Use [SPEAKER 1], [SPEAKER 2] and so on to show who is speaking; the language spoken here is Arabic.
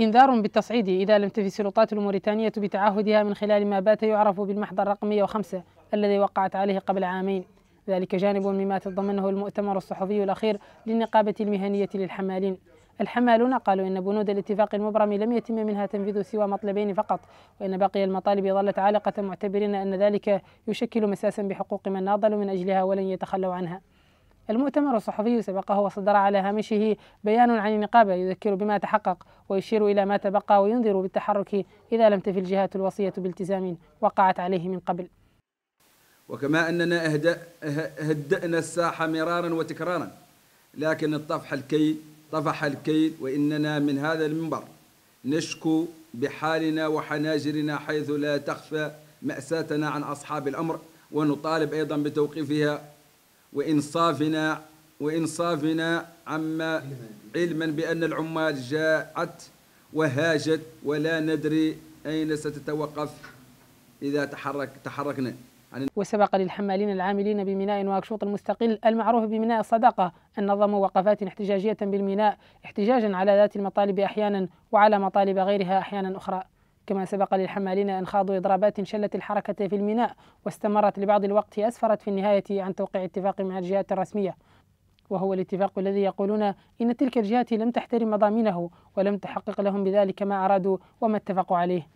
[SPEAKER 1] إنذار بالتصعيد إذا لم تفي السلطات الموريتانية بتعهدها من خلال ما بات يعرف بالمحضر رقم 105 الذي وقعت عليه قبل عامين ذلك جانب مما تضمنه المؤتمر الصحفي الأخير للنقابة المهنية للحمالين الحمالون قالوا إن بنود الاتفاق المبرم لم يتم منها تنفيذ سوى مطلبين فقط وإن باقي المطالب ظلت عالقة معتبرين أن ذلك يشكل مساسا بحقوق من ناضلوا من أجلها ولن يتخلوا عنها المؤتمر الصحفي سبقه وصدر على هامشه بيان عن النقابة يذكر بما تحقق ويشير إلى ما تبقى وينذر بالتحرك إذا لم تفي الجهات الوصية بالتزام وقعت عليه من قبل
[SPEAKER 2] وكما أننا هدأنا الساحة مرارا وتكرارا لكن الطفح الكيل طفح الكيل وإننا من هذا المنبر نشكو بحالنا وحناجرنا حيث لا تخفى مأساتنا عن أصحاب الأمر ونطالب أيضا بتوقيفها وإنصافنا وإنصافنا عما علما بأن العمال جاءت وهاجت ولا ندري أين ستتوقف إذا تحرك تحركنا يعني
[SPEAKER 1] وسبق للحمالين العاملين بميناء واكشوط المستقل المعروف بميناء الصداقة أن نظموا وقفات احتجاجية بالميناء احتجاجا على ذات المطالب أحيانا وعلى مطالب غيرها أحيانا أخرى كما سبق للحمالين أنخاض إضرابات شلت الحركة في الميناء واستمرت لبعض الوقت أسفرت في النهاية عن توقيع اتفاق مع الجهات الرسمية وهو الاتفاق الذي يقولون إن تلك الجهات لم تحترم مضامينه ولم تحقق لهم بذلك ما أرادوا وما اتفقوا عليه